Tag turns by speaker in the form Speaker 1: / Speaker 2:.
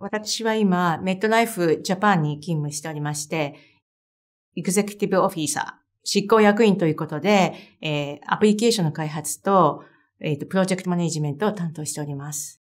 Speaker 1: 私は今、メットライフジャパンに勤務しておりまして、エグゼクティブオフィーサー、執行役員ということで、えー、アプリケーションの開発と、えっ、ー、と、プロジェクトマネジメントを担当しております。